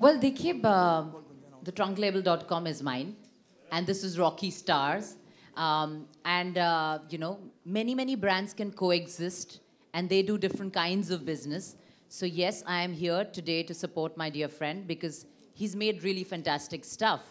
Well, they uh, the trunklabel.com is mine, and this is Rocky Stars. Um, and, uh, you know, many, many brands can coexist, and they do different kinds of business. So, yes, I am here today to support my dear friend because he's made really fantastic stuff.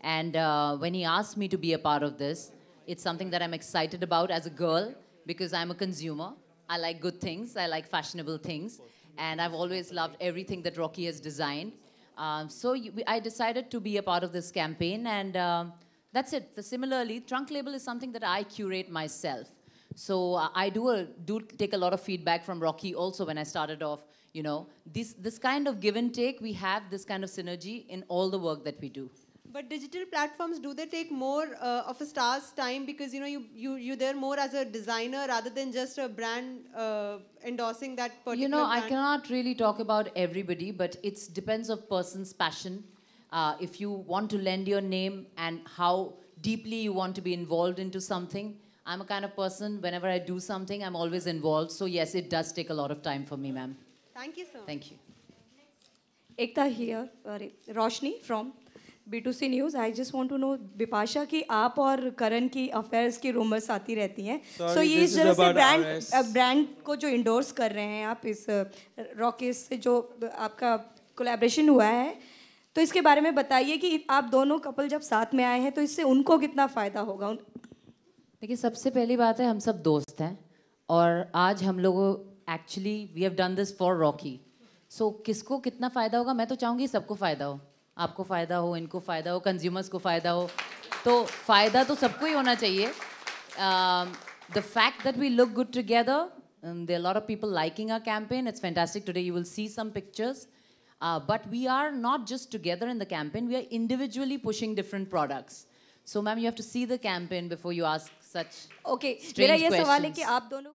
And uh, when he asked me to be a part of this, it's something that I'm excited about as a girl because I'm a consumer. I like good things, I like fashionable things. And I've always loved everything that Rocky has designed. Um, so you, we, I decided to be a part of this campaign, and um, that's it. similarly, Trunk Label is something that I curate myself. So uh, I do a, do take a lot of feedback from Rocky also when I started off. You know, this this kind of give and take, we have this kind of synergy in all the work that we do. But digital platforms, do they take more uh, of a star's time because you know you you you there more as a designer rather than just a brand uh, endorsing that particular. You know, brand? I cannot really talk about everybody, but it depends of person's passion. Uh, if you want to lend your name and how deeply you want to be involved into something, I'm a kind of person. Whenever I do something, I'm always involved. So yes, it does take a lot of time for me, ma'am. Thank you, sir. Thank you. Ekta here, Roshni from B two C news I just want to know Bipasha की आप और करण की affairs की rumours आती रहती हैं सो ये इस तरह से ब्रांड ब्रांड uh, को जो इंडोर्स कर रहे हैं आप इस रॉकेस uh, से जो uh, आपका कोलेब्रेशन हुआ है तो इसके बारे में बताइए कि आप दोनों कपल जब साथ में आए हैं तो इससे उनको कितना फ़ायदा होगा देखिए सबसे पहली बात है हम सब दोस्त हैं और आज हम लोग actually we have done this for Rocky so किसको कितना फ़ायदा होगा मैं तो चाहूँगी सबको फ़ायदा हो आपको फ़ायदा हो इनको फ़ायदा हो कंज्यूमर्स को फ़ायदा हो तो फ़ायदा तो सबको ही होना चाहिए the fact that we look good together they lot of people liking our campaign it's fantastic today you will see some pictures but we are not just together in the campaign we are individually pushing different products so ma'am you have to see the campaign before you ask such okay मेरा ये सवाल है कि आप दोनों